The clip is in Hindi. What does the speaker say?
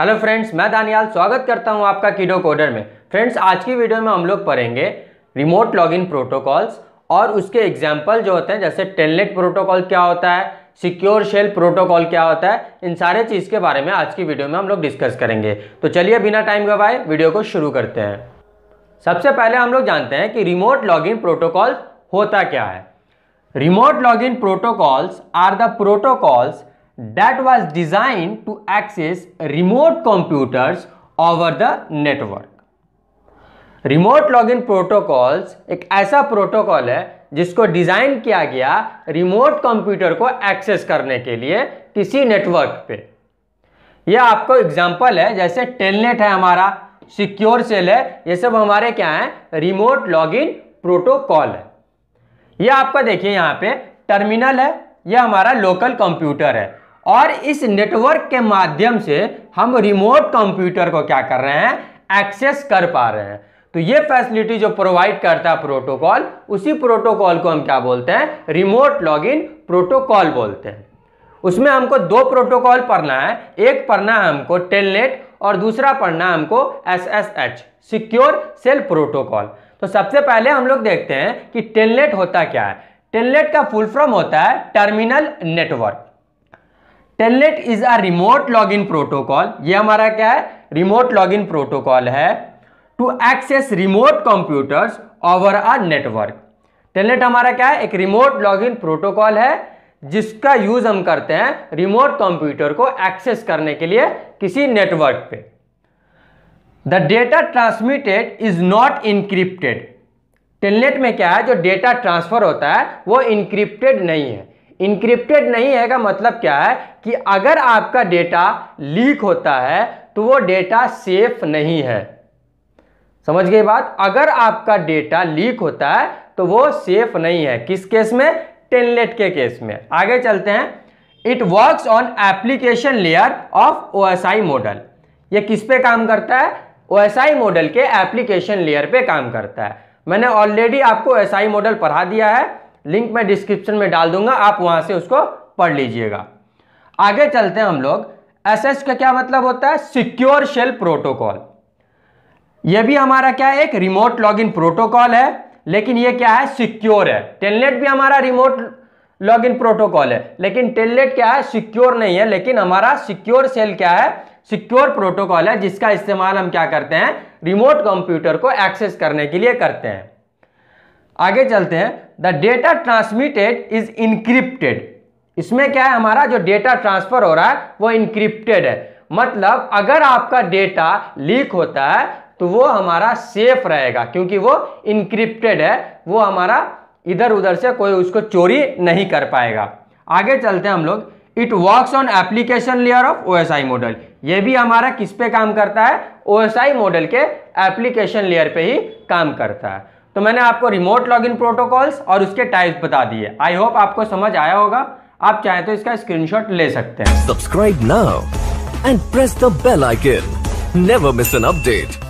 हेलो फ्रेंड्स मैं दानियाल स्वागत करता हूं आपका किडो कोडर में फ्रेंड्स आज की वीडियो में हम लोग पढ़ेंगे रिमोट लॉगिन प्रोटोकॉल्स और उसके एग्जाम्पल जो होते हैं जैसे टेलनेट प्रोटोकॉल क्या होता है सिक्योर शेल प्रोटोकॉल क्या होता है इन सारे चीज़ के बारे में आज की वीडियो में हम लोग डिस्कस करेंगे तो चलिए बिना टाइम गवाए वीडियो को शुरू करते हैं सबसे पहले हम लोग जानते हैं कि रिमोट लॉगिन प्रोटोकॉल होता क्या है remote login protocols are the protocols that was design to access remote computers over the network remote login protocols एक ऐसा प्रोटोकॉल है जिसको डिज़ाइन किया गया रिमोट कंप्यूटर को एक्सेस करने के लिए किसी नेटवर्क पे यह आपको एग्जांपल है जैसे टेलनेट है हमारा सिक्योर सेल है यह सब हमारे क्या है रिमोट लॉग इन प्रोटोकॉल है यह आपका देखिए यहाँ पे टर्मिनल है यह हमारा लोकल कंप्यूटर है और इस नेटवर्क के माध्यम से हम रिमोट कंप्यूटर को क्या कर रहे हैं एक्सेस कर पा रहे हैं तो ये फैसिलिटी जो प्रोवाइड करता है प्रोटोकॉल उसी प्रोटोकॉल को हम क्या बोलते हैं रिमोट लॉगिन प्रोटोकॉल बोलते हैं उसमें हमको दो प्रोटोकॉल पढ़ना है एक पढ़ना है हमको टेलनेट और दूसरा पढ़ना है हमको S S H secure shell protocol तो सबसे पहले हम लोग देखते हैं कि टेलनेट होता क्या है टेलनेट का फुल फॉर्म होता है terminal network telnet is a remote login protocol ये हमारा क्या है रिमोट लॉगिन प्रोटोकॉल है to access remote computers over a network telnet हमारा क्या है एक रिमोट लॉगिन प्रोटोकॉल है जिसका यूज हम करते हैं रिमोट कंप्यूटर को एक्सेस करने के लिए किसी नेटवर्क पे the data transmitted is not encrypted telnet में क्या है जो डेटा ट्रांसफर होता है वो इनक्रिप्टेड नहीं है इंक्रिप्टेड नहीं है का मतलब क्या है कि अगर आपका डेटा लीक होता है तो वो डेटा सेफ नहीं है समझ गई बात अगर आपका डेटा लीक होता है तो वो सेफ नहीं है किस केस में टेनलेट के केस में आगे चलते हैं it works on application layer of OSI model ये किस पे काम करता है ओएसआई मॉडल के एप्लीकेशन लेयर पे काम करता है मैंने ऑलरेडी आपको ओएसआई मॉडल पढ़ा दिया है लिंक मैं डिस्क्रिप्शन में डाल दूंगा आप वहां से उसको पढ़ लीजिएगा आगे चलते हैं हम लोग एस का क्या मतलब होता है सिक्योर शेल प्रोटोकॉल यह भी हमारा क्या है एक रिमोट लॉगिन प्रोटोकॉल है लेकिन यह क्या है सिक्योर है टेलनेट भी हमारा रिमोट लॉगिन प्रोटोकॉल है लेकिन टेलनेट क्या है सिक्योर नहीं है लेकिन हमारा सिक्योर सेल क्या है सिक्योर प्रोटोकॉल है जिसका इस्तेमाल हम क्या करते हैं रिमोट कंप्यूटर को एक्सेस करने के लिए करते हैं आगे चलते हैं the data transmitted is encrypted इसमें क्या है हमारा जो डेटा ट्रांसफर हो रहा है वो इनक्रिप्टेड है मतलब अगर आपका डेटा लीक होता है तो वो हमारा सेफ रहेगा क्योंकि वो इनक्रिप्टेड है वो हमारा इधर उधर से कोई उसको चोरी नहीं कर पाएगा आगे चलते हैं हम लोग it works on application layer of OSI model ये भी हमारा किस पे काम करता है ओएसआई मॉडल के एप्लीकेशन लेयर पे ही काम करता है तो मैंने आपको रिमोट लॉगिन प्रोटोकॉल्स और उसके टाइप्स बता दिए आई होप आपको समझ आया होगा आप चाहें तो इसका स्क्रीनशॉट ले सकते हैं subscribe now and press the bell icon never miss an update